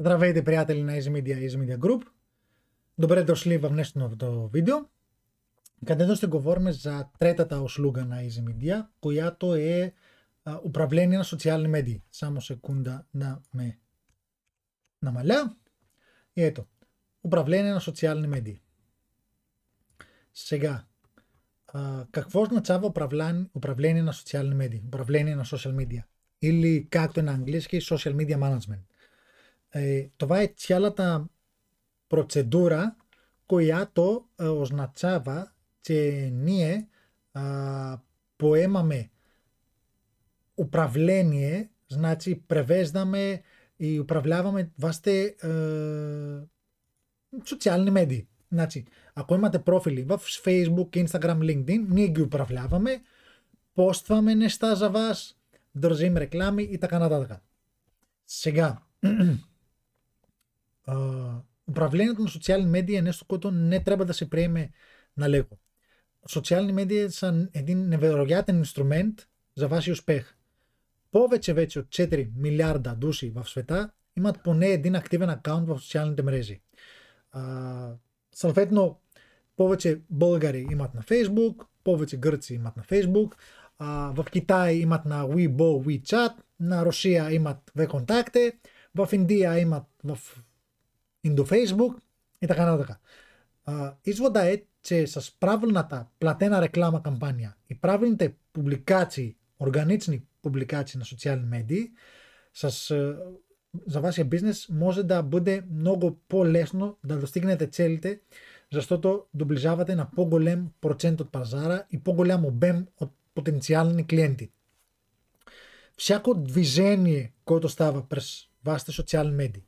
Δραβέτε πριάτελοι να είσαι media, είσαι media group. Καλώς ήρθατε το sleeve βίντεο. εδώ στην κοβόρμε τρέτα τα οσλούγκα να είσαι media. το ε, ε ουπραβλένει ένα social media. Σάμω σε κούντα να με να μαλλιά. Ε το. Ουπραβλένει ένα social media. Σεγά. Καχφός να τσάβω ουπραβλένει ένα social media. Ουπραβλένει ένα κάτω social media management. Ε, το βάει τσι άλλα τα προτσεντούρα κοιά το ε, ως να τσάβα και νίε που έμαμε ουπραβλένιε σνάτσι πρεβέσδαμε ή ουπραβλάβαμε βάστε ε, μέντι νημέντι σνάτσι ακόμαστε πρόφιλοι βάφους facebook, instagram, linkedin νίγκοι ουπραβλάβαμε πόστφαμε νεστάζα βάς δροζήμε ρεκλάμι ή τα κανάτατα σιγά управлението на социални медии е нещо, което не трябва да се приеме на леко. Социални медии са един невероятен инструмент за вашия успех. Повече вече от 4 милиарда души в света имат поне един активен акаунт в социалните мрежи. А, съответно, повече българи имат на Фейсбук, повече гърци имат на Facebook. а, в Китай имат на Weibo, WeChat, на Русия имат ВКонтакте, в Индия имат в in το facebook ή τα κανάλια така. Извода е, че с правилната платена реклама кампания и правилните публикации, органични публикации на социални медии, с, за вашия бизнес може да бъде много по-лесно да достигнете целите, защото доближавате на по-голям процент от пазара и по-голям обем от потенциални клиенти. Всяко движение, което става през вашите социални медии,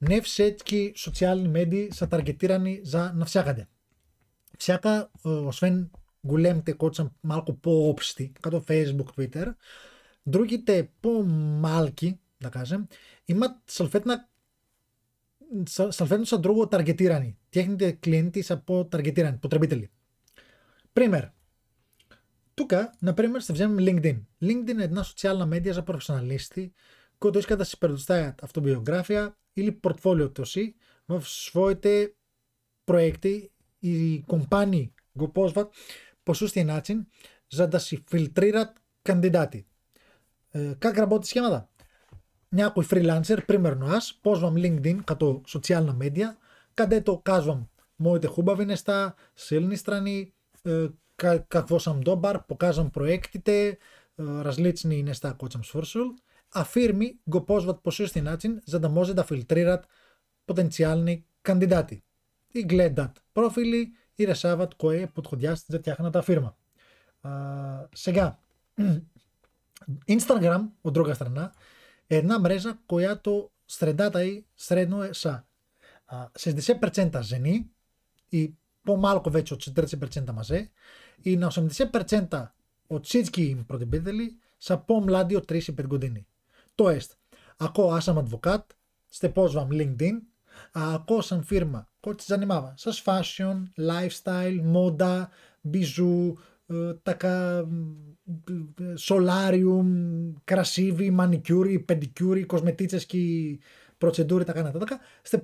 Νεύσε και social media σα ταρκετήρανε για να φτιάχνετε. Φτιάχνα, ο Σφέν γουλέμτε κότσα μάλκο πω όψτη, κάτω facebook, twitter. Ντρούγεται πω μάλκι, να κάζε. Είμα σαλφέτνα, σαλφέτνα σαν τρόγο ταρκετήρανε. Τιέχνετε κλίντη σαν πω ταρκετήρανε, που τρεπείτε λίγο. Πρίμερ. Τούκα, να πρέπει να σε βγαίνουμε LinkedIn. LinkedIn είναι ένα social media σαν προφεσσαναλίστη. Κοτώ είσαι κατά συμπεριστά αυτοβιογράφια, στείλει πορτφόλιο του προέκτη, η κομπάνη που ποσού στην Άτσιν, για να τα φιλτρίρα καντιντάτη. Ε, Κάτι γραμμό τη σχέματα. Μια από οι freelancer, πριν με ρνοά, πώ μα LinkedIn, κατ' social media, το κάσμα μου, είτε χούμπα βίνεστα, σύλληνη στρανή, καθώ αμ τόμπαρ, ποκάζαμ προέκτητε, ρασλίτσνη είναι στα σφόρσουλ, а фирми го ползват по същия начин, за да може да фильтрират потенциални кандидати. И гледат профили и решават кое е подходящ за тяхната фирма. А, сега, Instagram, от друга страна, е една мрежа, която средата и средно е са 60% жени и по-малко вече от 40% мъже и на 80% от всички им потребители са по-млади от 35 години. το έστω. Ακό άσαμ αδβοκάτ, στε πώς LinkedIn, ακό σαν φιρμα, κότσις σας φάσιον, lifestyle, μόντα, μπιζού, ε, τακα, σολάριουμ, κρασίβι, μανικιούρι, πεντικιούρι, Κοσμετίτσε και προτσεντούρι, τα κανένα τέτακα, στε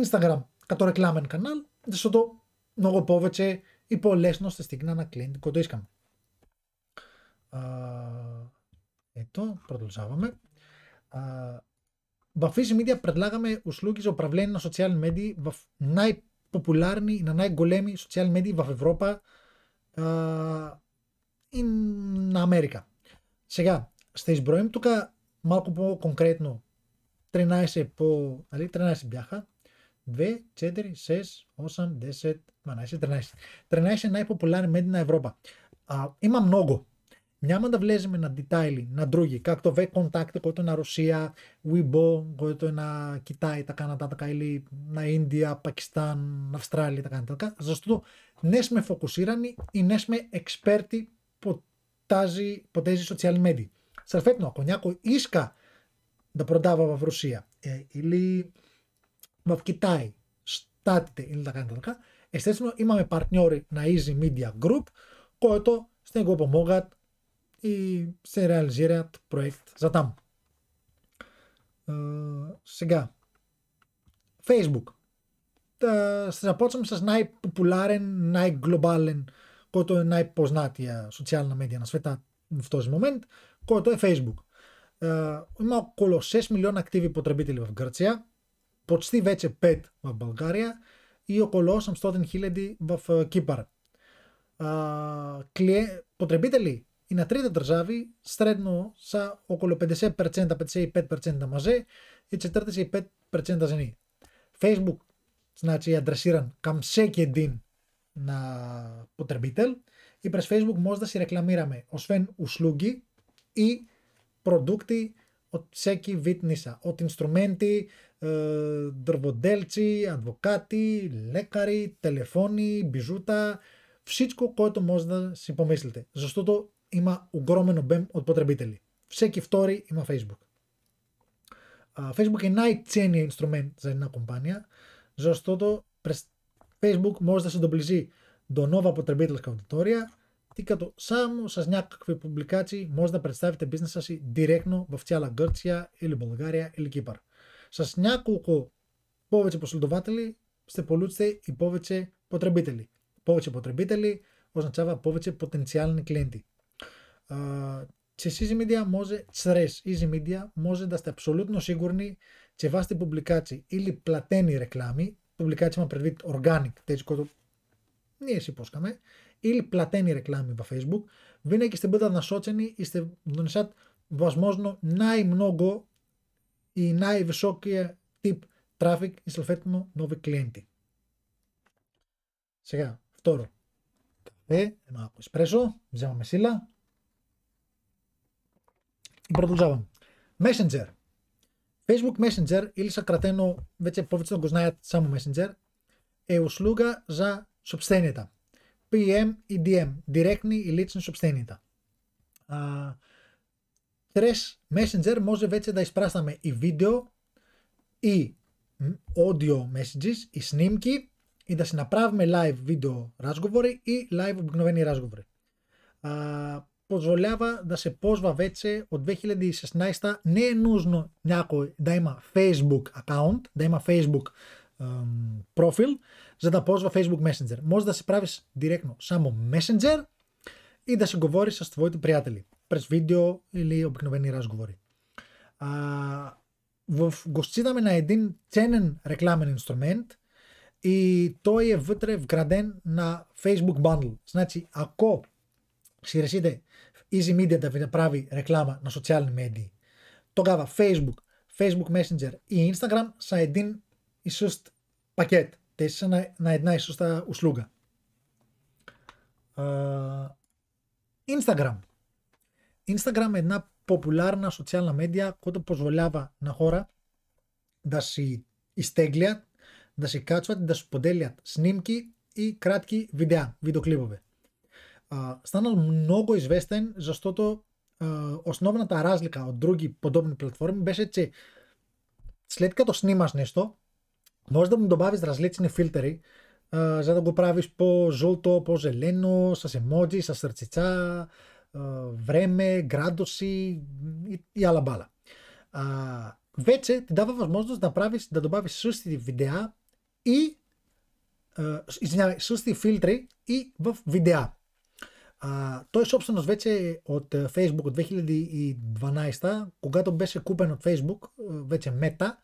Instagram, κατ' ορεκλάμεν κανάλ, δε το νογοπόβετσε, ή πολλές νόστε στιγμή να ανακλίνει, μου. Ε, το, πρώτο λεσάβαμε, в Vision Media предлагаме услуги за управление на социални медии в най-популярни и на най-големи социални медии в Европа а, и на Америка. Сега, ще изброим тук малко по-конкретно 13 е по... Нали, 13 бяха. 2, 4, 6, 8, 10, 12, 13. 13 най-популярни медии на Европа. А, има много. Μια μάντα βλέπει με ένα detail να ντρούγει. Κάτι το βέ κοντάκτη, κόττο ένα Ρωσία, Βιμπό, κόττο ένα Κιτάι, τα Καναδά, τα Καϊλή, ένα Ινδία, Πακιστάν, Αυστράλια, τα Καναδά. Θα σα το ναι με φοκουσίρανη ή ναι με εξπέρτη που τάζει social media. Σα φέτνω, κονιάκο ίσκα τα πρωτάβα από Ρωσία. Ε, Η Λί, μα κοιτάει, στάτηται, είναι τα Καναδά. Εστέσμο είμαι με παρνιόρι να easy media group, κόττο. Στην κόπο Μόγκατ, и се реализират проект за там. А, сега. Facebook. ще започвам с най-популярен, най-глобален, който е най-познатия социална медия на света в този момент, който е Facebook. Uh, има около 6 милиона активи потребители в Гърция, почти вече 5 в България и около 800 хиляди в Кипър. Uh, клие... Потребители είναι τρίτο τραζάβι, στρέτνω σα όκολο 50%-55% υπετ μαζέ, ή τριτσέ υπετσέντα ζενή. Facebook, σνάτσι η αντρεσίραν, καμσέ και την να η μπιτλ, η πρεσφέσβουκ μόσδα συρεκλαμήραμε Ο Σφεν ουσλούγγι, ή προδούκτη, ο τσέκι βίτνισσα. Οτιν στρουμέντι, ε, ντροβοντέλτσι, αδβοκάτι, λέκαρι, τηλεφώνι, μπιζούτα. Φσίτσκο κότο μόσδα συμπομίστλτε. Ζωστό има огромен обем от потребители. Всеки втори има Facebook. Facebook е най-ценният инструмент за една компания, защото през Facebook може да се доближи до нова потребителска аудитория, тъй като само с някакви публикации може да представите бизнеса си директно в цяла Гърция или България или Кипър. С няколко повече последователи ще получите и повече потребители. Повече потребители означава повече потенциални клиенти. Σε η μόζε τσρε ή η μόζε τα στεψολούτνο σίγουρνη σε την πουμπλικάτσι ή η πλατένη ρεκλάμη. μα το organic, τέτοιο Ναι, εσύ καμέ. Ή η πλατενη ρεκλάμη από Facebook. Βίνε και στην πέτα να σώτσενη ή στην βασμόσνο να η μνόγκο ή να η βεσόκια τυπ τράφικ ή στελφέτινο νόβι κλέντι. Σιγά, ένα εσπρέσο, μεσίλα. Продължавам. Messenger. Facebook Messenger или съкратено, вече повечето го знаят само Messenger, е услуга за съобщенията. PM и DM. Директни и лични съобщенията. А, чрез Messenger може вече да изпращаме и видео, и аудио меседжи, и снимки, и да си направим лайв видео разговори и лайв обикновени разговори. А, позволява да се ползва вече от 2016 не е нужно някой да има Facebook аккаунт, да има Facebook ем, профил, за да ползва Facebook Messenger. Може да се правиш директно само Messenger и да се говори с твоите приятели през видео или обикновени разговори. А, в гостидаме на един ценен рекламен инструмент и той е вътре вграден на Facebook Bundle. Значи, ако си решите Easy Media τα πράβει ρεκλάμα να social media. Το κάβα Facebook, Facebook Messenger ή Instagram σα εντύν ίσως πακέτ. Τέσσε να, να εντνά ίσως τα ουσλούγα. Ε, Instagram. Instagram είναι ένα πολλάρνα social media κότο πως βολάβα να χώρα να σι ιστέγλια, να σι κάτσουα, να σι ποντέλια σνίμκι ή κράτκι βιντεά, βιντεοκλίποβε. а, станал много известен, защото а, основната разлика от други подобни платформи беше, че след като снимаш нещо, може да му добавиш различни филтри, а, за да го правиш по-жълто, по-зелено, с емоджи, с сърцеца, време, градуси и, и алабала. А, вече ти дава възможност да правиш, да добавиш същите видеа и извинявай, същите филтри и в видеа. А, той е собственост вече е от е, Facebook от 2012, когато беше купен от Facebook, е, вече мета,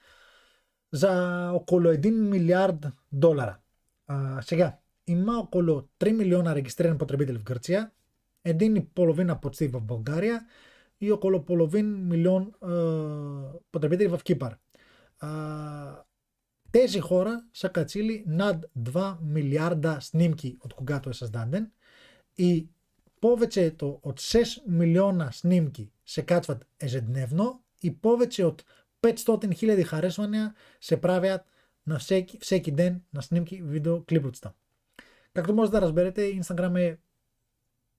за около 1 милиард долара. А, сега, има около 3 милиона регистрирани потребители в Гърция, половина почти в България и около половин милион а, потребители в Кипър. А, тези хора са качили над 2 милиарда снимки от когато е създаден и υπόβετσε το ότι σε μιλιώνα σνίμκι σε κάτσφατ εζεντνεύνο, υπόβετσε ότι πέτς τότε χίλιαδη χαρέσμανια σε πράβεα να σέκι ντεν να σνίμκι βίντεο κλίπλουτστα. Κακτομός δεν ρασμπέρετε, Instagram με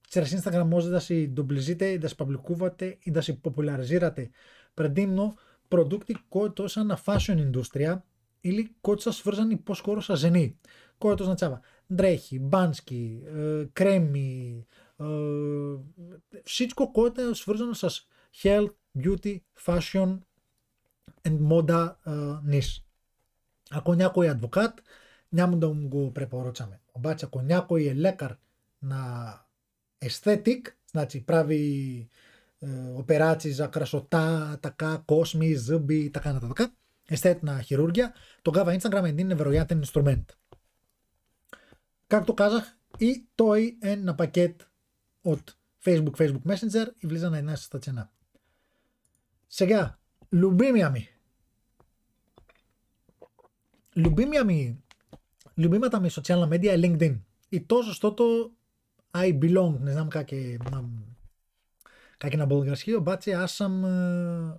τσερασί Instagram μόζε δα σε ντομπλιζίτε, δα σε παμπλικούβατε, δα σε πολλαριζίρατε πρεντίμνο προδούκτη κότο σαν fashion industria ή κότο σα φέρζαν υπό σχόρο σα ζενή. Κότο να τσάβα. Ντρέχι, μπάνσκι, ε, κρέμι, всичко което е свързано с health, beauty, fashion and moda niche. Ако някой е адвокат, няма да му го препоръчаме. Обаче, ако някой е лекар на естетик, значи прави операции за красота, така, косми, зъби и така нататък, естетна хирургия, тогава Instagram е един невероятен инструмент. Както казах, и той е на пакет Facebook, Facebook Messenger ή Βλίζα να είναι στα τσενά. Σελίγγα, λοιπόν, μη. λουμπίμια μη. Λουμπήματα με social media είναι LinkedIn. Η τόσο το I belong, δεν θα μου να κάνω ε, ε, έναν μπολγκρασί, οπότε, α πούμε,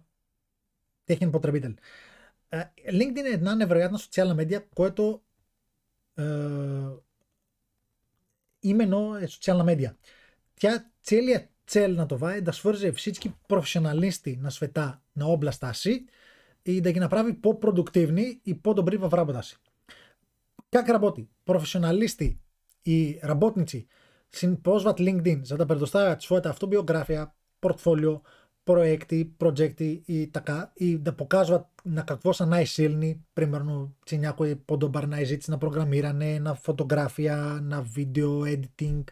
α πούμε, α linkedin ειναι πούμε, α πούμε, α που α πούμε, Πια τσέλια τσέλ να το βάει, να σφόριζε ευσίτσκι προφεσιοναλίστη να σφετά να όμπλα στάση, ή να γίνα να πράβει πω προδουκτίβνη ή πω τον πρίβα βράποντασι. Κάκ ραμπότη, προφεσιοναλίστη ή ραμπότνιτσι, συμπόσβατ LinkedIn, σαν τα περδοστά τη φόρτα αυτοβιογράφια, πορτφόλιο, προέκτη, προτζέκτη ή τα κα, ή τα ποκάσβα να κακβώ να είσαι σύλνη, πριν τσινιάκο ή ποντομπαρνάει ζήτηση να προγραμμύρανε, να φωτογραφία, να βίντεο editing,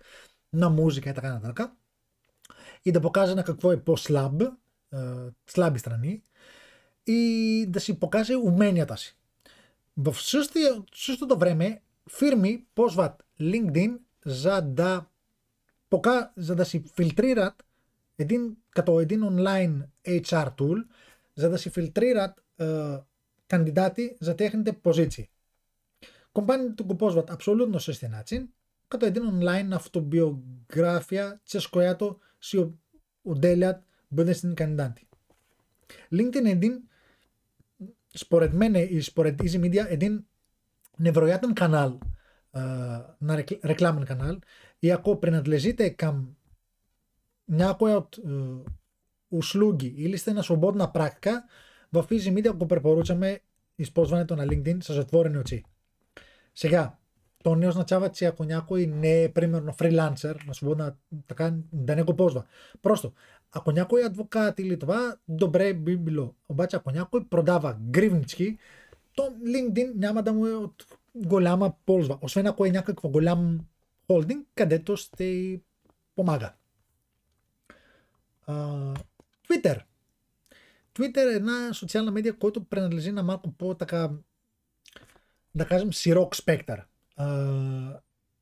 να μουζικά τα κάνα δάκα. Η ντεποκάζα να κακό επό σλαμπ, ε, σλαμπ η στρανή. Η ντεσιποκάζα ουμένια τάση. Σωστό το βρέμε, φίρμη πως βατ LinkedIn ζαντα ποκά ζαντα συμφιλτρίρατ εντύν κατω εντύν online HR tool ζαντα συμφιλτρίρατ ε, καντιντάτη ζα τέχνητε ποζίτσι. Κομπάνι του κουπός βατ αψολούτνο σε στενάτσιν κατά την online αυτοβιογράφια τη Σκοιάτο, σε ο Ντέλιατ, να είναι καντάντη. LinkedIn είναι την η σπορετήση media είναι την κανάλ, ένα ρεκλάμεν κανάλ, η ακόμα πριν τλεζείτε καμ. Μια ακόμα ε, ε, ουσλούγγι ή λίστε ένα να πράκτικα βαφίζει μήντε που περπορούσαμε εις πώς βάνε το να LinkedIn σας ετβόρει Σιγά. то не означава, че ако някой не е, примерно, фрилансер на свободна, така да не го ползва. Просто, ако някой е адвокат или това, добре би било. Обаче, ако някой продава гривнички, то LinkedIn няма да му е от голяма ползва. Освен ако е някакъв голям холдинг, където ще й помага. Twitter. Twitter е една социална медия, която принадлежи на малко по-така, да кажем, широк спектър.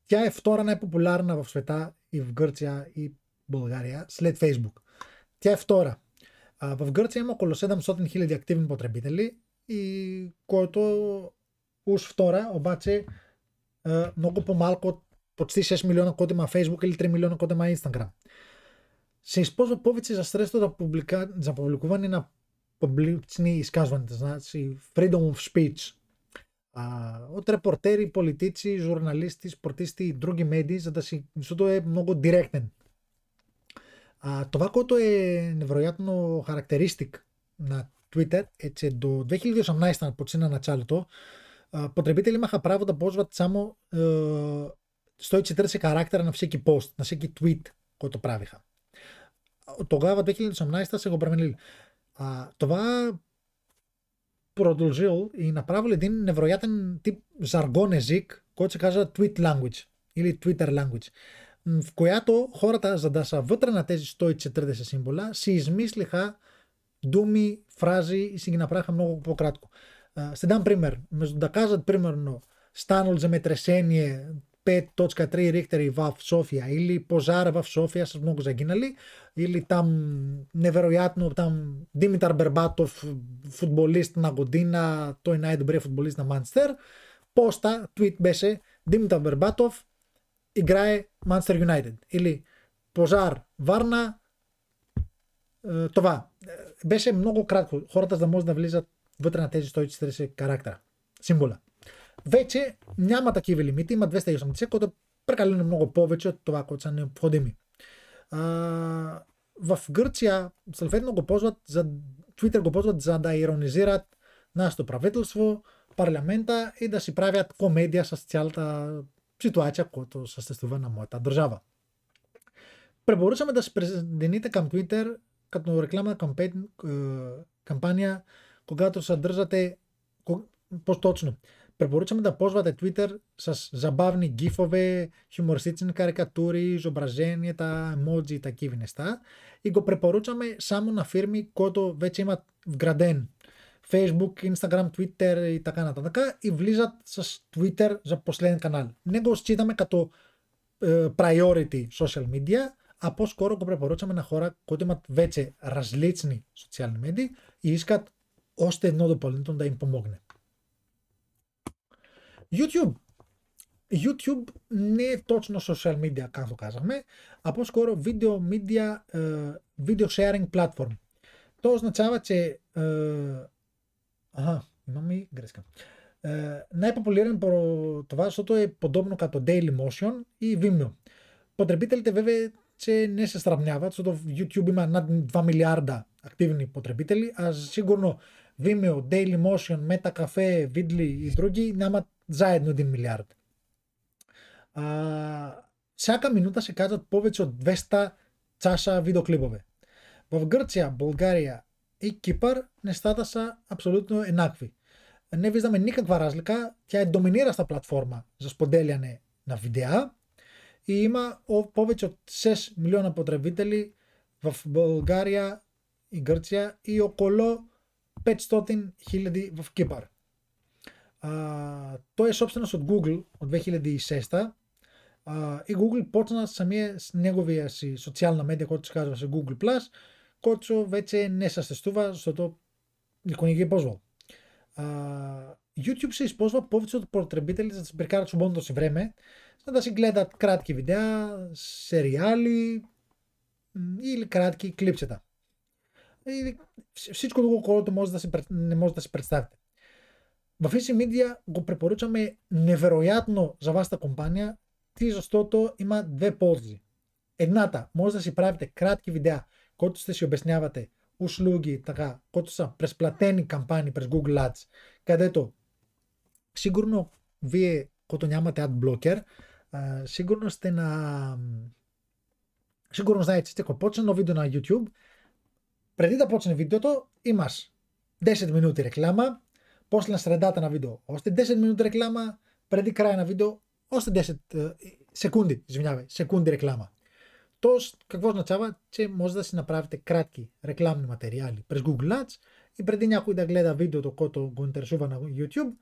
Τι ε, είναι η να από την η Σλέτ, η Facebook. η Βουλγαρία, Σλέτ, Facebook. Τι είναι ε, από την είμαι ο Πολωνία, η Πολωνία, η Πολωνία, η Πολωνία, η Πολωνία, η Πολωνία, η Πολωνία, η Πολωνία, η η η Πολωνία, μιλιόνα κότημα η η от репортери, политици, журналисти, спортисти и други медии, за да си, защото е много директен. А, това, което е невероятно характеристик на Twitter е, че до 2018 на почти на началото потребители имаха право да ползват само е, 140 характера на всеки пост, на всеки твит, който правиха. От тогава, 2018, са го променили. А, това продължил и направил един невероятен тип жаргон език, който се казва Tweet Language или Twitter Language, в която хората, за да са вътре на тези 140 символа, си измислиха думи, фрази и си ги направиха много по-кратко. Ще дам пример. Между да кажат примерно станал земетресение, Τότσκα 3 Ρίχτερη Βαφ Σόφια ή Ποζάρ Βαφ Σόφια σας μόνο κουζαγκίνα λί ή τα Νεβεροιάτνο τα Δίμηταρ Μπερμπάτοφ φουτμπολίστ να το Ινάιντ Μπρέ φουτμπολίστ να Μάνστερ πόστα τουίτ μπέσε Δίμηταρ Μπερμπάτοφ Ιγκράε Μάνστερ United ή Ποζάρ Βάρνα ε, το Βα ε, μπέσε μόνο κράτ Βέτρα να τέζει στο H3 σε καράκτα. Σύμβολα. Вече няма такива лимити, има 280, което е прекалено много повече от това, което са необходими. А, в Гърция съответно го ползват за Twitter го ползват за да иронизират нашето правителство, парламента и да си правят комедия с цялата ситуация, която съществува на моята държава. Препоръчваме да се присъедините към Twitter като рекламна е, кампания, когато съдържате по-точно. περπορούσαμε τα πόσβατα Twitter, σα ζαμπάβνει γκίφοβε, χιουμοριστίτσιν, καρικατούρι, ζομπραζένια, τα emoji, τα κύβινεστα. Ήγκο περπορούσαμε σάμον να φύρμη κότο βέτσιμα γκραντέν. Facebook, Instagram, Twitter, τα κάνα τα δεκά, η βλίζα σα Twitter, λένε последен Ναι, Него считаме като priority social media, Από σκόρο που го препоръчаме на хора, които имат social media. Η σκατ' ώστε искат още τα υπομόγνε. YouTube. YouTube ναι, τόσο social media κάτω κάζαμε. Από σκορο video media, ε, video sharing platform. Τόσο να τσάβατσε... Αχ, α, είμαμε γκρέσκα. Ε, να υποπολύρουν προ, το βάζω το ποντόμενο κατά Daily Motion ή Vimeo. Ποτρεπίτελτε βέβαια και ναι σε στραμνιάβα, στο YouTube είμαι να 2 μιλιάρντα ακτίβνη ποτρεπίτελη. Ας σίγουρνο Vimeo, Daily Motion, Meta Cafe, Vidly ή Drugi, να μα Ζάιντ νου την μιλιάρτ. Σε άκα μινούτα σε κάτω πόβετσο δέστα τσάσα βίντεο κλίποβε. Βαυγκρτσια, Βουλγάρια ή Κύπαρ νεστάτασα αψολούτο ενάκφι. Ναι, Νέβηζα με νίκα κβαράζλικα και εντομινήρα στα πλατφόρμα σας ποντέλιανε να βιντεά ή είμα ο πόβετσο τσες μιλιών από τρεβίτελοι Βαυγκρτσια ή Γκρτσια ή ο κολό πέτστο την χίλιδη Βαυγκύπαρ το εσόψενα στο Google το δεν έχει η σέστα η Google πόρτσανα σε μια συνέγωβια σε social media κόρτσο χάζω σε Google+, Plus κότσο βέτσε ναι σας θεστούβα στο το εικονική υπόσβο YouTube σε υπόσβο πόβησε ότι πορτρεμπείτε λίγο σε περικάρα σου μόνο το συμβρέμε σαν τα συγκλέντα κράτικη βιντεά σεριάλι ριάλι ή κράτηκε κλίψε τα του λίγο του μόζε να σε περιστάρτη Βαφή σε μίντια που προπορούσαμε νευροϊάτνο για βάστα κομπάνια, τι ζωστό το είμα δε πόρτζι. Ενάτα, μόλι να συμπράβετε κράτη βιντεά, κότσου τε σιωπεσνιάβατε, ου σλούγγι τα γα, κότσου σα καμπάνι πρε Google Ads, κατέ το. Σίγουρνο βίε κοτονιάματε ad blocker, σίγουρνο στε να. Σίγουρνο να ένα βίντεο να YouTube, πρεδίτα πότσε ένα βίντεο το, είμα. 10 μινούτι πώ να στρεντάτε ένα βίντεο. Ωστε 10 minutes ρεκλάμα, πρέπει να κάνετε ένα βίντεο. Ωστε 10 seconds, ζημιάβε, seconds reclama. Το κακό να τσάβα, τσέ, μόζα να πράβετε κράτη reclama material. Πρε Google Ads, ή πρέπει να έχουν τα γλέτα βίντεο το κότο γκουντερ σούπα να γουν YouTube,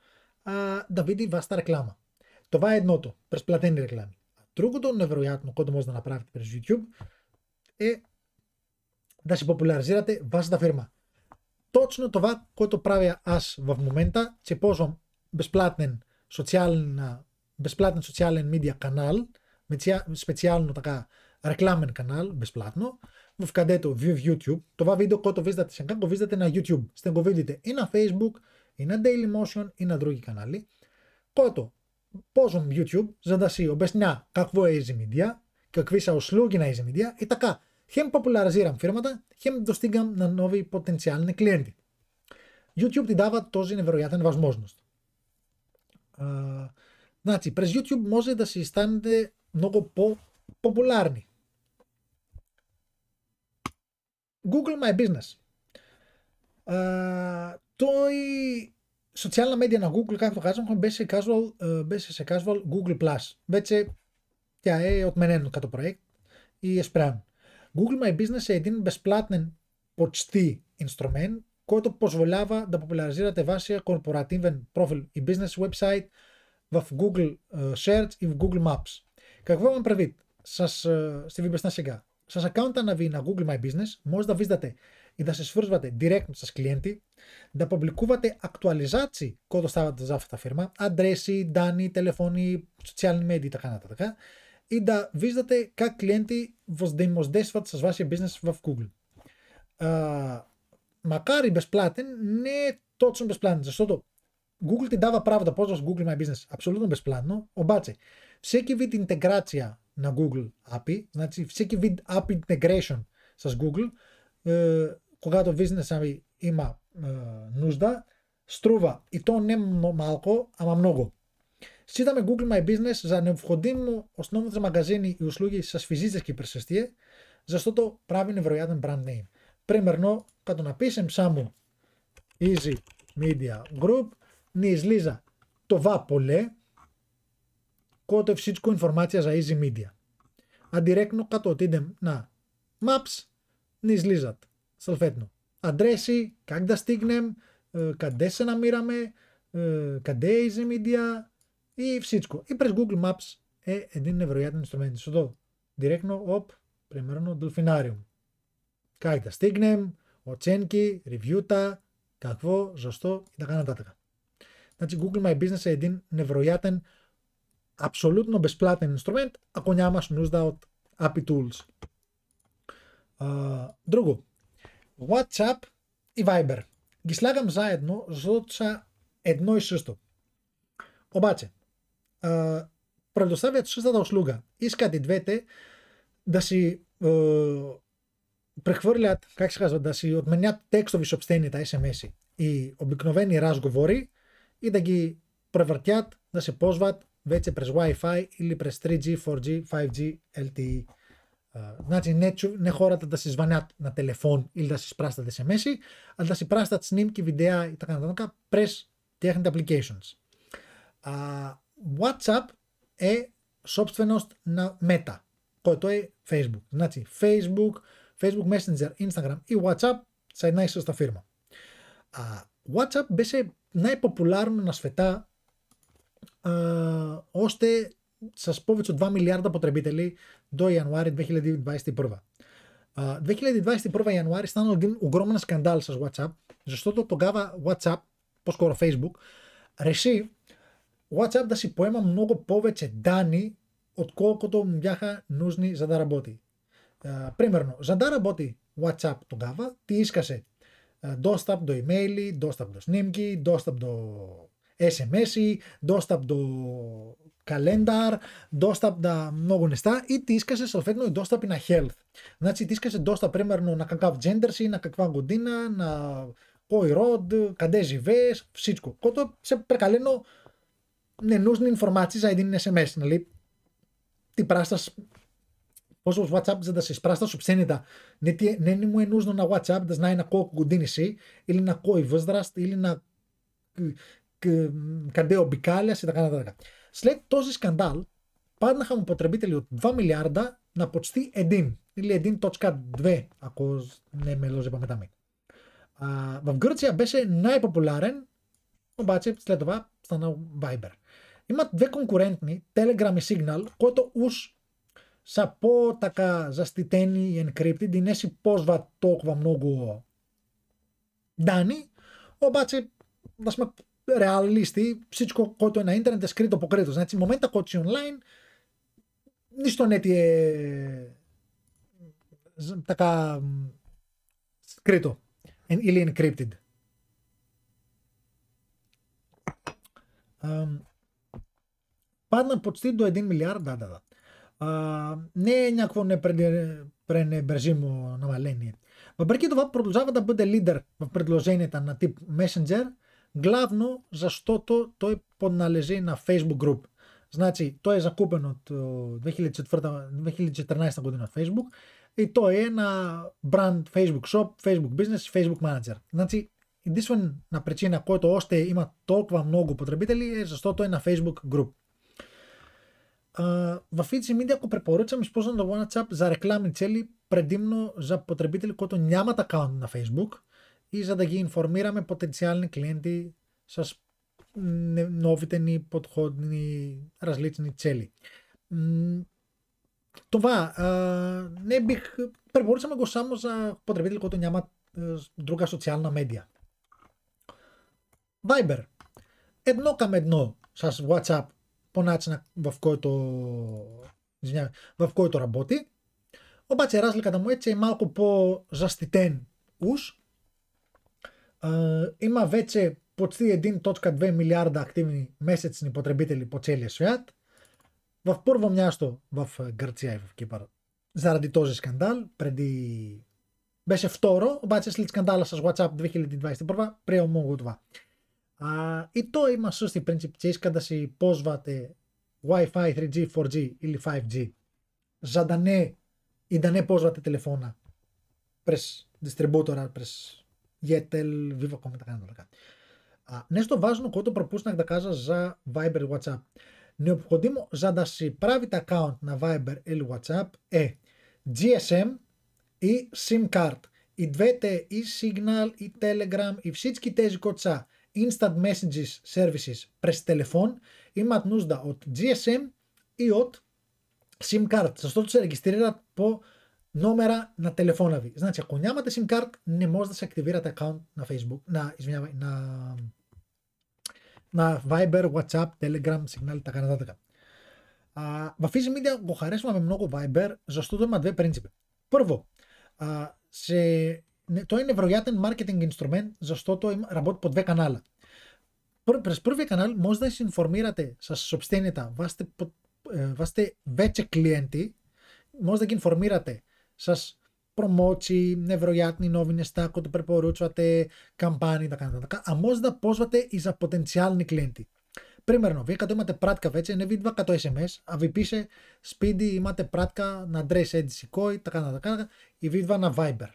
α, τα βίντεο βάστα reclama. Το βάει νότο, πρε πλατένει reclama. Τρούγκο τον νευροϊάτμο κότο μόζα να πράβετε πρε YouTube, ε, τα σε ποπουλαρζήρατε, βάστα τα φέρμα точно това, което правя аз в момента, че ползвам безплатен социален, безплатен социален медиа канал, специално така рекламен канал, безплатно, в където ви в YouTube, това видео, което виждате сега, го виждате на YouTube, ще го видите и на Facebook, и на Dailymotion, и на други канали, което ползвам YouTube, за да си обясня какво е Easy Media, какви са услуги на Easy Media и така. Χέμ παπουλαραζήραν φύρματα, χέμ το στήγκαν να νόβει ποτενσιάλ είναι κλιέντη. YouTube την τάβα τόζι είναι βερογιά, θα είναι βασμόσμος. Νάτσι, πρες YouTube μόζε τα συζητάνεται νόγο πο ποπουλάρνη. Google My Business. Το η social media να Google κάθε το χάζω, μπέσει σε casual, ε, μπέσει σε casual Google+. Μπέτσε, και αε, ότι μενένουν κάτω προέκτ, ή εσπράγουν. Google My Business είναι την μπεσπλάτνεν ποτστή instrument, κότο πως βολάβα τα popularizήρατε βάση corporativen profile η business website of Google uh, Search ή Google Maps. Καγβώ με πρεβίτ, σας, uh, στη βιβεστά σιγά, σας account να βίνα Google My Business, μόλις τα βίζατε ή τα συσφούρσβατε direct σας κλιέντη, τα πουμπλικούβατε actualizάτσι κότο στάβατε ζάφτα φίρμα, αντρέσι, δάνει, τηλεφώνη, social media τα κάνατε, τα κάνατε, и да виждате как клиенти взаимодействат с вашия бизнес в Google. А, макар и безплатен, не е точно безплатен, защото Google ти дава право да ползваш Google My Business абсолютно безплатно, обаче всеки вид интеграция на Google API, значи всеки вид API integration с Google, е, когато бизнеса ви има е, нужда, струва и то не малко, ама много. με Google My Business για να μου ω νόμο τη μαγαζίνη οι ουσλούγοι σα φυζίζετε και υπερσεστίε, για αυτό το πράγμα είναι βρωιά brand name. Πριν μερνώ, κατά να πει εμψά μου Easy Media Group, νη λίζα το βα πολλέ, κότο ευσίτσκο informatia για Easy Media. Αντιρέκνω κατά οτίδεμ να maps, νη λίζα σαλφέτνο. Αντρέση, κάγκτα στίγνεμ, ε, καντέσαι να μοίραμε, ε, καντέ Easy Media, и всичко. И през Google Maps е един невероятен инструмент. Защото директно об, примерно, Долфинариум. Как да стигнем, оценки, ревюта, какво, защо и така нататък. Значи Google My Business е един невероятен, абсолютно безплатен инструмент, ако нямаш нужда от API Tools. А, друго. WhatsApp и Viber. Ги слагам заедно, защото са едно и също. Обаче, правосъдието ще задълж луга. Искат и двете да си е, прехвърлят, как се казва, да си отменят текстови съобщенията, смс и обикновени разговори и да ги превъртят, да се ползват вече през Wi-Fi или през 3G, 4G, 5G, LTE. Uh, значи не, не хората да си звънят на телефон или да си спращат SMS, а да си пращат снимки, видеа и така нататък през техните applications. А, WhatsApp ε σόπτφενοστ να μετα. Το ε Facebook. Δηλαδή, Facebook, Facebook Messenger, Instagram ή WhatsApp σε να είσαι στα φίρμα. Α, WhatsApp μπέσε να υποπουλάρουν να σφετά α, ώστε σα πω ότι 2 μιλιάρδα αποτρεμπείτε λέει το Ιανουάριο 2020 την πρώτη. Uh, την στην πρώτη Ιανουάρη ήταν ότι ογκρόμενα σκανδάλ σα WhatsApp. Ζωστό το, το WhatsApp, πώ κορο Facebook. Ρεσί, WhatsApp το πόema μου να πω ότι η κόκκινη κάρτα είναι νουσνή ζαντάρα μπότι. Ε, Πρέμερνο, ζαντάρα μπότι WhatsApp το γάβα, τι σκασε. Δόστα ε, το email, δώστα από το sms, δώστα το calendar, δώστα από τα μογονιστά ή τι σκασε στο φέγγινο η ντόστα από την health. Να τι σκασε το να κακά γέντερση, να κακάβει γοντίνα, να πει ρόντ, ναι, νους είναι informatis, ID είναι SMS. Να τι πράστας, πόσο WhatsApp δεν τα σεις, πράστας σου ψένιτα. Ναι, τι είναι μου ενούς να WhatsApp, δεν είναι να ακούω κουντίνησή, ή να ή να καντέω μπικάλια, σε τα τα σκανδάλ, πάντα είχαμε αποτρεπεί 2 να ποτστεί εντύν. Ή λέει εντύν το τσκάτ δε, ακούς, ναι, με λόζι είπα μη. Βαυγκρότσια μπέσε να υποπολάρεν, ο Είμα δε κονκουρέντνη, Telegram Signal, ους σα τα κα ζαστιτένι την πως βα το έχω βαμνόγκο ο μπάτσι, να σημα ρεαλίστη, ψήτσκο κότο ένα ίντερνετ, εσκρίτο από κρέτος, έτσι, μομέντα κότσι ονλάιν, νίστον падна почти до 1 милиард, да, да, да. А, не е някакво пренебрежимо намаление. Въпреки това продължава да бъде лидер в предложенията на тип Messenger, главно защото той подналежи на Facebook Group. Значи, той е закупен от 2004, 2014 година Facebook и той е на бранд Facebook Shop, Facebook Business, Facebook Manager. Значи, единствена причина, който още има толкова много потребители е защото е на Facebook Group. Βαφίτσι μην διακο προπορούτσα μισπώς να το βγω ένα τσάπ ζα ρεκλάμι τσέλι πρεντίμνο ζα ποτρεμπή τελικό νιάμα τα κάνουν να facebook ή ζα τα γι ενφορμήραμε ποτεντσιάλνοι κλιέντοι σας νόβητενοι ποτχόντνοι ρασλίτσνοι τσέλι. Το βά, ναι μπιχ, προπορούτσα με κοσάμος ζα ποτρεμπή τελικό το νιάμα ε, ντρούγκα σοτσιάλνα μέντια. Viber, εδνό καμ WhatsApp πονάτσε να βαφκώει το. Ζημιά, βαφκώει το ραμποτι. Ο Μπατσερά λέει κατά μου έτσι, είμαι πω ζαστητέν ου. Είμαι βέτσε ποτσί εντίν τότσκα δβέ μιλιάρδα ακτίμη μέσα τη υποτρεμπίτελη ποτσέλια σφιάτ. Βαφ μια μοιάστο βαφ ε, γκαρτσιάι βαφ κύπαρ. Заради φτώρο ο преди беше второ, обаче WhatsApp скандала την WhatsApp στην първа, πρέω μου γουτβά. Α, ή το είμαστε σωστή πριντσιπ της κατάση πώς βάτε Wi-Fi, 3G, 4G ή 5G. Ζαντανέ, ήντανε πώς βάτε τηλεφώνα. Πρες, distributor, πρες, Yetel, Viva, κόμματα, κάνε το λεκάτι. Ναι, στο βάζουν κότο προπούς να κατακάζα ζα Viber, WhatsApp. Ναι, ο κοντή μου, ζαντασί, private account να Viber ή WhatsApp, ε, GSM ή SIM card. Ιδβέτε ή Signal ή Telegram ή Βσίτσκι Τέζικο Τσάπ instant messages services press telephone ή ματνούστα ότι GSM ή ότ SIM card. Σα το σε ρεγιστήρια πω νόμερα να τηλεφώναβει. Δηλαδή, ακουνιάματε SIM card, ναι, μόλι σε τα account να Facebook, να, να, να, να Viber, WhatsApp, Telegram, Signal, τα κανένα δέκα. Βαφίζει μίδια, εγώ χαρέσουμε με μνόγο Viber, ζωστούτο με αντβέ πρίντσιπε. Πρώτο, σε ναι, το είναι βρογιάτεν marketing instrument, ζωστό το ραμπότ ποτβέ κανάλα. Προσπρόβει η κανάλ, μόλι δεν συνφορμήρατε, σα οψτένετε, ε, βάστε βέτσε κλιέντη, μόλι δεν συνφορμήρατε, σα προμότσι, νευρογιάτνη, νόβινε, τάκο, το περπορούτσουατε, καμπάνι, τα κάνατε. Αν μόλι δεν πόσβατε, ει αποτενσιάλνη κλιέντη. Πριν με ρνοβεί, κατ' είμαστε πράτκα, βέτσε, είναι βίντεο κατ' SMS, αβιπίσε, σπίτι, είμαστε πράτκα, να ντρέσει έντσι, κόι, τα κάνατε, η βίντεο να Viber.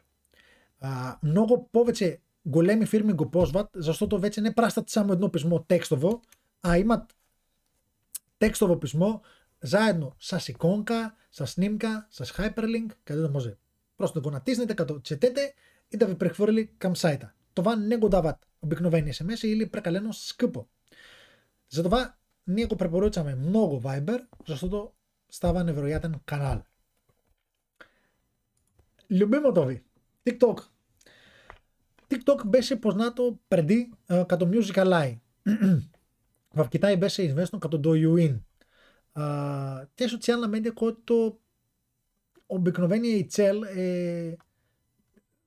Μόνο που έτσι γκολέμι φίρμιν κοπόσβατ, το βέτσι είναι πράστα τη άμενο πισμό τέξτοβο. Α, είμα τέξτοβο πισμό, ζάενο σα εικόνκα, σα νύμκα, σα hyperlink, κάτι δεν Προ το κονατίσνετε, κατ' οτσετέτε, ή τα βιπερχφόρελι καμψάιτα. Το βάν είναι κονταβάτ, ο σε μέση, ή λίγο πρεκαλένο το με μόγο βάιμπερ, στο το κανάλ. TikTok. TikTok μπέσει πως να το πρεντή ε, κατ' το music αλάει. Βαυκητάει μπέσει εισβέστον κατ' το you in. Τι έσω τσιάλα μέντε κότ' το ομπικνοβένει η τσέλ ε,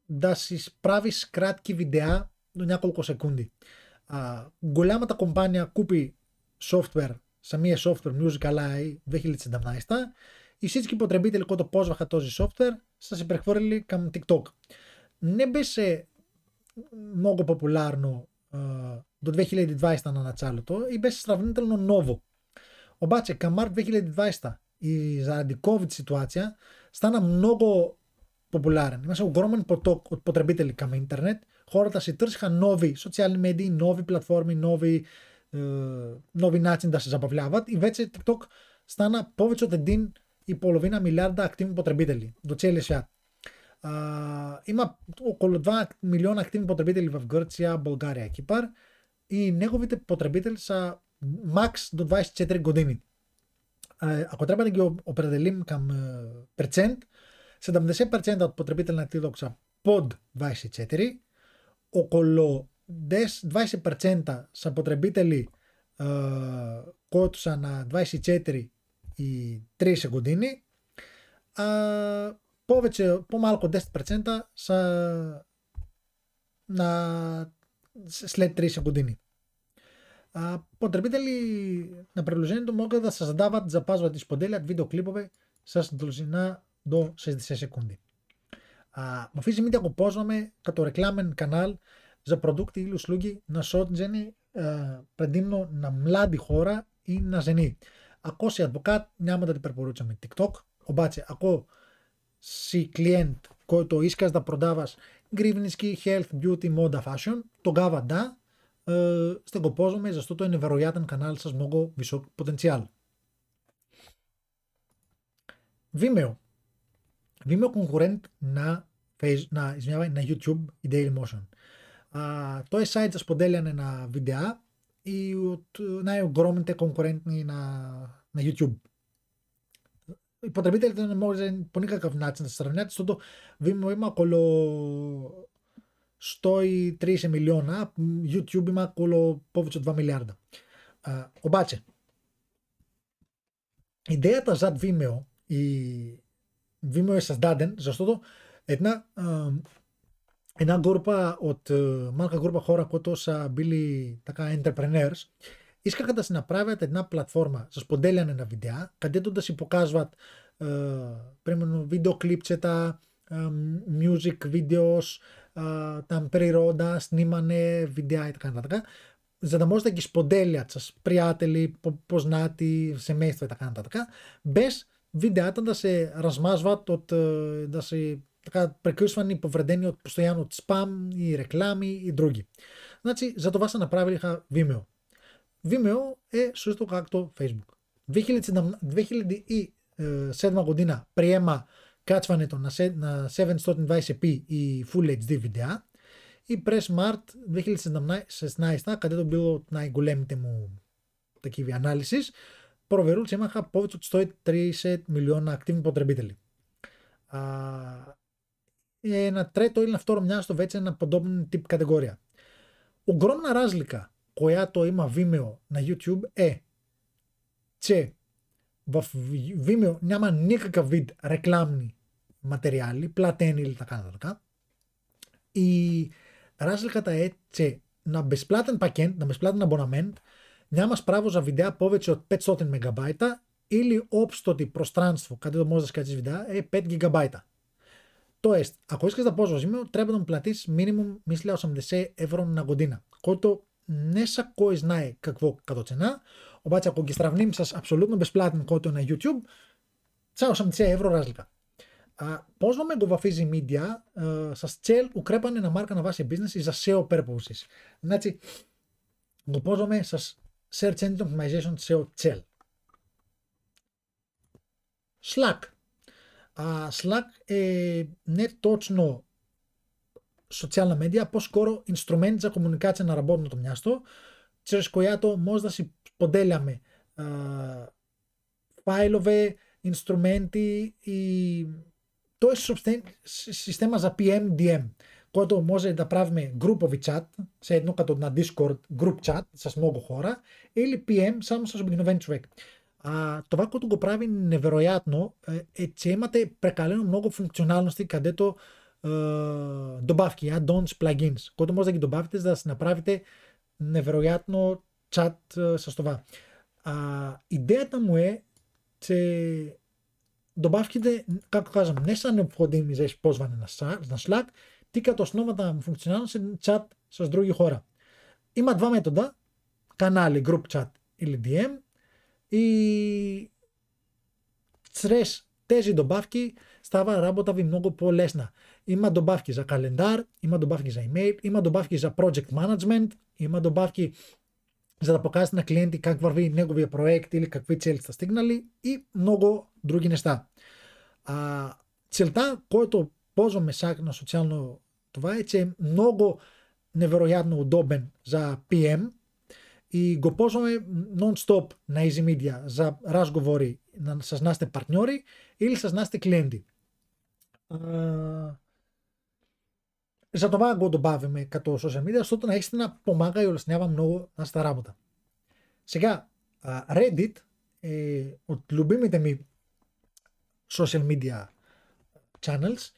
να σεις πράβεις βιντεά το 9 κολκο σεκούντι. Γκολιάμα τα κομπάνια κούπι σόφτουερ σε μία σόφτουερ musical αλάει δεν χιλίτσι να Η σύντσι υποτρεμπεί τελικό το πως βαχατώζει σόφτουερ са се прехвърлили към TikTok. Не беше много популярно а, до 2020 на началото и беше сравнително ново. Обаче към март 2020 и заради COVID ситуация стана много популярен. Имаше огромен поток от потребители към интернет. Хората си търсиха нови социални медии, нови платформи, нови, е, нови начин да се забавляват и вече TikTok стана повече от един η Πολοβίνα Μιλάντα ακτίμη υποτρεμπίτελη. Το Τσέλεσια. Είμαι ο Κολοτβά Μιλιών ακτίμη υποτρεμπίτελη Βαυγκόρτσια, Μπολγάρια, Κύπαρ. Η Νέγοβιτε υποτρεμπίτελη σα Μαξ Ντοβάι Τσέτρι Γκοντίνη. Ε, Ακοτρέπατε και ο, ο Περδελίμ Καμ Περτσέντ. Σε τα μεσέ Περτσέντα του υποτρεμπίτελη να τη δόξα Ποντ Βάι Τσέτρι. Ο Κολο Δες Δβάισι Περτσέντα σα υποτρεμπίτελη κότουσα να Δβάισι Τσέτρι 2003 години, а, повече, по-малко 10% са на, след 30 години. А, потребители на предложението могат да създават, запазват и споделят видеоклипове с дължина до 60 секунди. А, в EasyMedia го ползваме като рекламен канал за продукти или услуги, насочени предимно на млади хора и на жени. Ακό σε advocat, νιάμα τα με TikTok. Ο μπάτσε, ακούω σε client, το ίσκας τα προντάβας, γκρίβνισκι, health, beauty, moda, fashion, το γκάβα ντά, ε, στην κοπόζω το ενευρωιάτεν κανάλι σας μόγκο μισό ποτεντσιάλ. Vimeo. Vimeo concurrent να, να, να, YouTube, η Daily Motion. το site σας ποντέλιανε ένα βιντεά, и от е, най-огромните конкурентни на, на YouTube. И потребителите не може по никакъв начин да се сравнят, защото Vimeo има около 130 милиона, YouTube има около повече от 2 милиарда. А, обаче, идеята зад Vimeo и Vimeo е създаден, защото една а, Ένα γκόρπα, μάλλον γκόρπα χώρα κότω σαν μπίλι τα κάνα entrepreneurs, ήσκαχαν ε, τα συναπράβεια τα πλατφόρμα, σα ποντέλιαν ένα βίντεο, κατέτοντα υποκάσβα πρέπει να βίντεο κλείψε τα music videos, ε, τα περιρώντα, σνήμανε βίντεο ή τα κάνα τα κάνα. και σποντέλια σα, πριάτελη, πώ να τη, σε μέιστρα τα κάνα τα κάνα. Μπε βίντεο, τα σε ρασμάσβατ τότε τα σε така, прекъсвани, повредени от постоянно от спам и реклами и други. Значи, за това са направиха Vimeo. Vimeo е също както Facebook. 2007, 2007 година приема качването на 720p и Full HD видеа и през март 2016, където било от най-големите му такива анализи, проверил, че имаха повече от 130 милиона активни потребители. А, Ε, ένα τρέτο ή ένα φτώρο μια στο βέτσι, ένα ποντόπιν τύπου κατηγορία. Ο γκρόμ να ράζλικα, κοεά το είμα βίμεο να YouTube, ε, τσε, βίμεο, μια μανίκα καβίτ, ρεκλάμνη ματεριάλι, πλατένι, λίγο τα κάνω Η ράζλικα τα ε, τσε, να μπεσπλάτεν πακέν, να μπεσπλάτεν αμποναμέν, μια μα πράβοζα βιντεά πόβετσε έτσι ο πετσότεν μεγαμπάιτα, ήλιο όπστοτη προ τρανσφο, κάτι το μόνο σα βιντεά, ε, 5 γιγαμπάιτα το έστ. Ακούσει και στα πόσα ζημίω, τρέπε να μου πλατήσει μήνυμου μισή λαό ευρώ να κοντίνα. Κότο ναι, σα κόει να είναι κακό κατ' οτσενά. Ο πατσα κογκιστραυνή σα αψολούν με πλάτιν κότο ένα YouTube. Τσα ω αμυντεσέ ευρώ ράζλικα. Πώ να με κοβαφίζει η media, ε, σα τσέλ ουκρέπανε κρέπανε να μάρκα να βάσει business ή σα σε ο purpose. Να τσι, κοπόζο με σα search engine optimization σε ο τσέλ. Slack. Α, Slack, ε, ναι, τότσνο σοτσιάλα μέντια, πως κόρο για κομμουνικάτσε να ραμπώνουν το μοιάστο. Τσέρες κοιάτο, μόνος ποντέλαμε. Φάιλοβε, Πάιλοβε, η... Το είσαι σωστά συστήμα για PMDM. Κότο όμω τα πράγματα με group of chat, σε ένα κατά το Discord group chat, σα μόνο χώρα, ή PM, σαν να σα να А, това, което го прави невероятно, е, е че имате прекалено много функционалности, където е, добавки, add-ons, plugins, които може да ги добавите, за да си направите невероятно чат е, с това. А, идеята му е, че добавките, както казвам, не са необходими за използване на, на Slack, ти като основната му функционалност е чат с други хора. Има два метода, канали, груп чат или DM и чрез тези добавки става работа ви много по-лесна. Има добавки за календар, има добавки за имейл, има добавки за project management, има добавки за да покажете на клиенти как върви неговия проект или какви цели са стигнали и много други неща. А, целта, който ползваме сега на социално това е, че е много невероятно удобен за PM, η γκοπόσαμε non-stop να easy media για ράς να σας να είστε παρνιόροι ή σας να είστε κλέντι. Ζα το μάγκο το πάβει με 100 social media, ώστε να έχετε να πομάγκα ή όλα στην άβα μνόγω να στα ράμποτα. Σιγά, Reddit, ε, ο Τλουμπί με τεμή social media channels,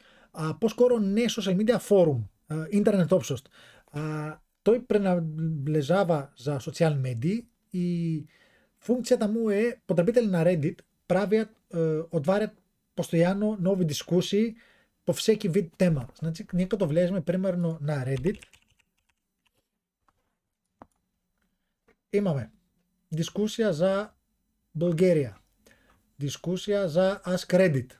πώς κόρω νέα social media forum, internet obsessed. Той принадлежава за социални медии и функцията му е потребители на Reddit правят, е, отварят постоянно нови дискусии по всеки вид тема. Значи, ние като влезем примерно на Reddit, имаме дискусия за България, дискусия за Ask Reddit,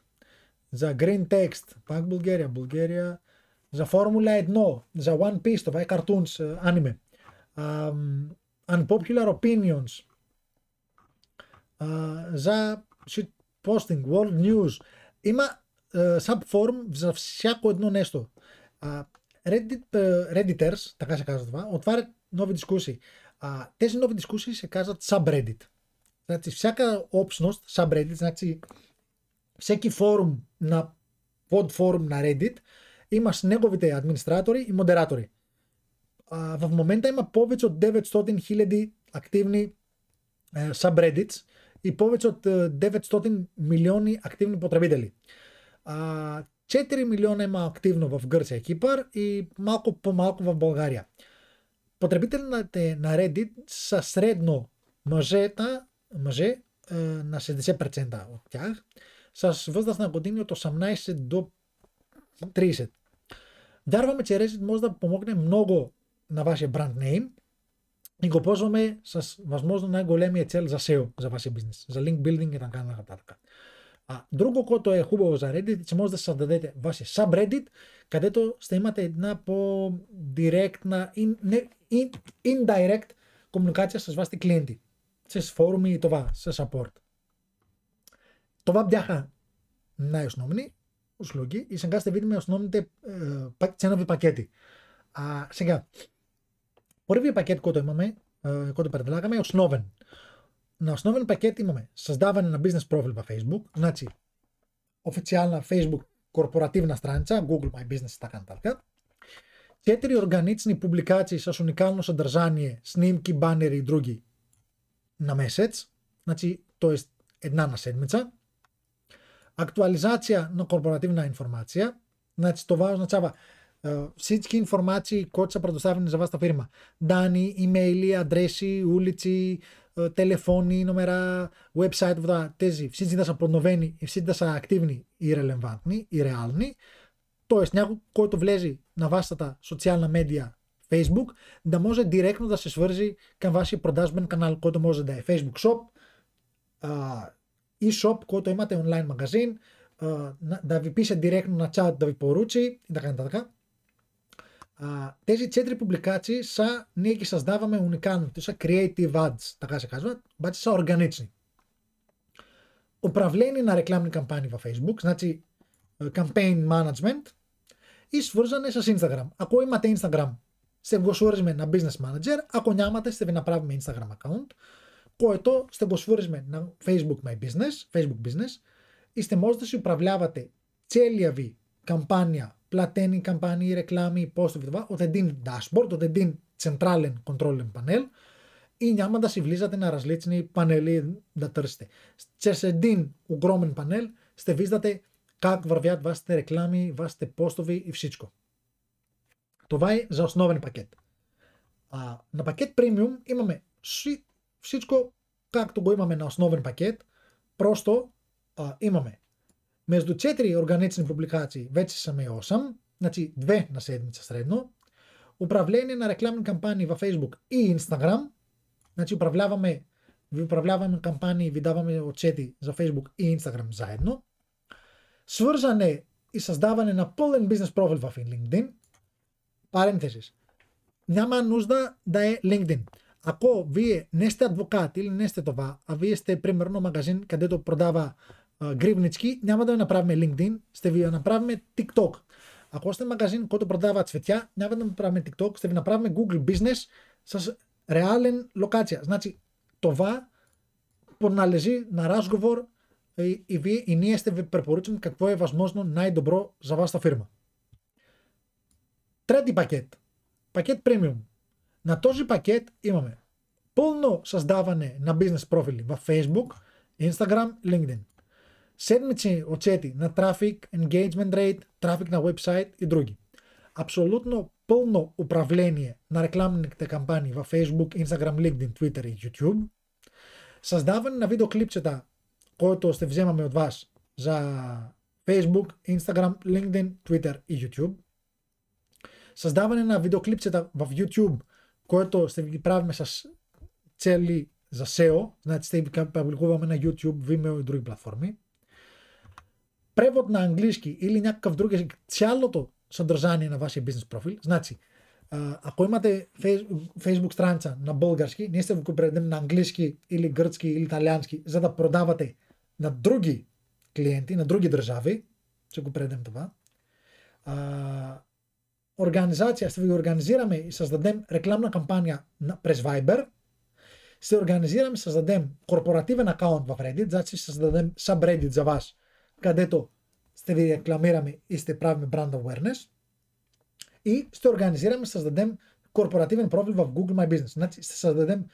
за Green Text, пак България, България the formula and no, the one piece, το βάει cartoons, anime, um, unpopular opinions, uh, the shit posting, world news, има uh, subform за всяко едно нещо. Uh, Reddit, uh, Redditers, така се казва това, отварят нови дискусии. Uh, тези нови дискусии се казват subreddit. Значи всяка общност, subreddit, значи всеки форум на подфорум на Reddit, uh, имаш неговите администратори и модератори. в момента има повече от 900 000 активни е, subreddits и повече от 900 е, милиони активни потребители. 4 милиона има активно в Гърция и Кипър и малко по-малко в България. Потребителите на Reddit са средно мъжета, мъже е, на 60% от тях, с възраст на години от 18 до 30. Вярваме, че Reddit може да помогне много на вашия бранд name и го ползваме с възможно най-големия цел за SEO, за вашия бизнес, за link building и така нататък. А друго, което е хубаво за Reddit, че може да създадете вашия subreddit, където ще имате една по-директна, ин, не, ин, комуникация с вашите клиенти, с форуми и това, с апорт. Това бяха най-основни. συλλογή, η συγκάστη βίντεο να συνώνεται ε, σε ένα βιπακέτι. Σιγά. Πολύ βιπακέτι ο Σνόβεν. Να ο Σνόβεν πακέτι είμαμε, σα δάβανε ένα business profile Facebook, να έτσι, Facebook κορπορατήβνα στράντσα, Google My Business στα τα αλτιά. Τέτοιρη οργανίτσινη πουμπλικάτσι σας ονικάνω σε τερζάνιε, σνίμ και μπάνερ ή να μέσαι νατσι, Ακτουαλιζάτσια να κορπορατήβινα informática. Να έτσι το βάζω να τσάβα. Φυσική information η κότσα πρωτοσταύρινη ζευά στα φίρμα. Ντάνη, email, αντρέση, ούλιστ, τηλεφώνη, νομερα, website που τα τέζει. Φυσική δέντασα πρωτοβένη, φυσική ακτίβνη, Το να βάστα τα social media Facebook. Ντα μόζε direct να σε φέρζει και το κανάλ κότο e-shop, κότο είμαστε online magazine, ε, να βιπεί σε direct να chat τα βιπορούτσι, ή τα κάνετε δεκά. Τέζι τσέτρι πουμπλικάτσι, σαν νίκη σα δάβαμε ουνικάν, τι σα creative ads, τα κάσε κάσμα, μπάτσι σαν οργανίτσι. Ο πραβλένει να ρεκλάμνει καμπάνι βα facebook, να τσι ε, campaign management, ή σφορζανε σα instagram. Ακόμα είμαστε instagram, σε βγωσούρισμε ένα business manager, ακονιάματε σε να πράβουμε instagram account, που ετώ είστε να facebook my business, facebook business, είστε μόνος δεσίου πραβλάβατε τσέλιαβη καμπάνια, πλατένι καμπάνια, ρεκλάμι, πώς το ο δεντίν dashboard, ο δεντίν central and panel, ή νιάμαντας η νιάμαντα η πανελή να τρίστε. ουγκρόμεν πανελ, στε κακ βαρβιάτ βάστε ρεκλάμι, βάστε πόστοβι η φσιτσκο Το βάει ζαοσνόβεν πακέτ. Ένα πακέτ premium είμαμε Всичко както го имаме на основен пакет, просто а, имаме. Между 4 органични публикации вече сме 8, значи 2 на седмица средно. Управление на рекламни кампании във Facebook и Instagram. Значи управляваме, ви управляваме кампании, ви даваме отчети за Facebook и Instagram заедно. Свързане и създаване на пълен бизнес профил в LinkedIn. Парентезис. Няма нужда да е LinkedIn. Ακό, βίε, νέστε αδβοκάτι, νέστε το βά. Αβίεστε πριν με ρόνο μαγαζίν, κάντε το πρωτάβα ε, γκρίβνιτσκι. Μια βάτα να πράβουμε LinkedIn, στε βίο να πράβουμε TikTok. Ακό, στε μαγαζίν, κότο πρωτάβα τσφετιά. Μια βάτα να πράβουμε TikTok, στε να πράβουμε Google Business. Σα ρεάλεν λοκάτσια. Σνάτσι, το βά, ε, που να ράσγοβορ, η βίε, η νίεστε βίε, περπορούτσιν, κατ' πόε βασμόσνο, να είναι το προ, ζαβά στα φίρμα. Τρέτη πακέτ. Πακέτ premium. На този пакет имаме пълно създаване на бизнес профили във Facebook, Instagram, LinkedIn. Седмици отчети на трафик, engagement rate, трафик на вебсайт и други. Абсолютно пълно управление на рекламните кампании във Facebook, Instagram, LinkedIn, Twitter и YouTube. Създаване на видеоклипчета, който ще вземаме от вас за Facebook, Instagram, LinkedIn, Twitter и YouTube. Създаване на видеоклипчета в YouTube – което сте ги правиме с цели за SEO, сте ги публикуваме на YouTube, Vimeo и други платформи. Превод на английски или някакъв друг цялото съдържание на вашия бизнес профил, значи ако имате Facebook страница на български, ние сте го преведем на английски или гръцки или италиански, за да продавате на други клиенти, на други държави. Ще го преведем това. А, организация, ще ви организираме и създадем рекламна кампания през Viber, ще организираме, създадем корпоративен акаунт в Reddit, значи ще създадем subreddit за вас, където ще ви рекламираме и ще правим brand awareness и ще организираме, създадем корпоративен профил в Google My Business. Значи ще създадем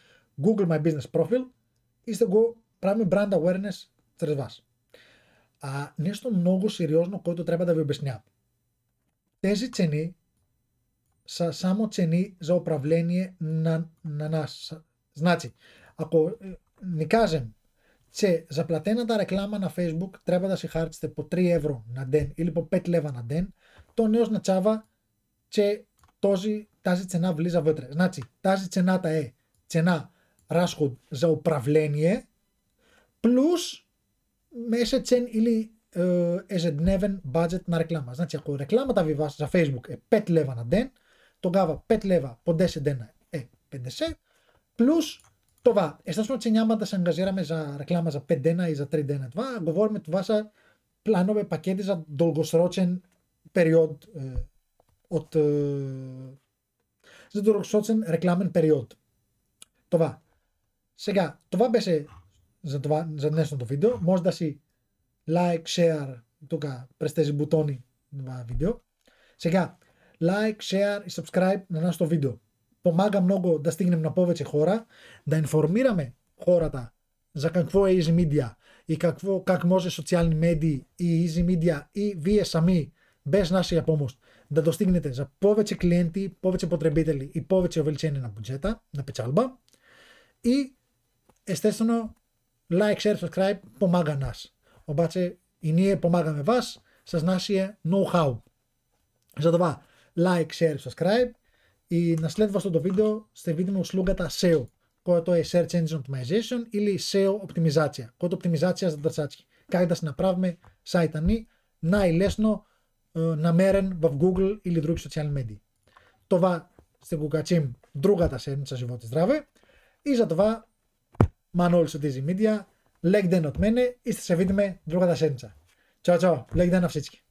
Google My Business профил и ще го правим brand awareness чрез вас. А нещо много сериозно, което трябва да ви обясня. Тези цени σα σάμο τσενή ζα οπραβλένιε να, να, να Ακο ε, νικάζεμ. Τσε ζα πλατένα τα να facebook τρέπατα σε χάρτστε πο 3 ευρώ να δέν ή πο 5 λεύα να δέν Το νέο να τσάβα τσε τόζι τάζι τσενά βλίζα βέτρε. Σνάτσι. Τάζι τσενά τα ε. Τσενά ράσχοντ ζα οπραβλένιε. Πλους μέσα τσεν ήλι ε, εζεντνεύεν budget να ε, Να Тогава 5 лева по 10 дена е 50, плюс това. Естествено, че няма да се ангажираме за реклама за 5 дена и за 3 дена. Това говорим, това са планове, пакети за дългосрочен период е, от е, за дългосрочен рекламен период. Това. Сега, това беше за, това, за днешното видео. Може да си лайк, шер, тук през тези бутони това видео. Сега, like, share, subscribe να είναι στο βίντεο. Το μάγκα μνόγκο τα στείγνε να πω βέτσε χώρα, να εφορμήραμε χώρατα ζα κακβό e easy media ή κακβό κακμόζε social media ή easy media ή VSAMI, μπε να είσαι από όμω, να το στείγνετε για πόβετσε κλιέντη, πόβετσε ποτρεμπίτελη ή πόβετσε οβελτσένη να μπουτζέτα, να πετσάλμπα ή εστέστονο like, share, subscribe, πομάγα να Ο μπάτσε, η νύε πομάγα με βά, σα να know-how. το Ζατοβά like, share, subscribe ή να στείλετε βαστό το βίντεο στη βίντεο μου σλούγκα τα SEO κότο Search Engine Optimization ή SEO Optimizatia κότο Optimizatia στα τρατσάτσι κάνοντας να πράγουμε site ανή να ηλέσνο ε, να μέρεν βαβ Google ή λιδρούκη social media το βα στην κουκατσίμ ντρούγα τα σέντ σας ζηβότης δράβε ή ζα το βα μανόλ σε τίζι μίδια λέγκ δεν είστε σε βίντε με ντρούγα τα σέντσα τσο τσο λέγκ ένα αυσίτσκι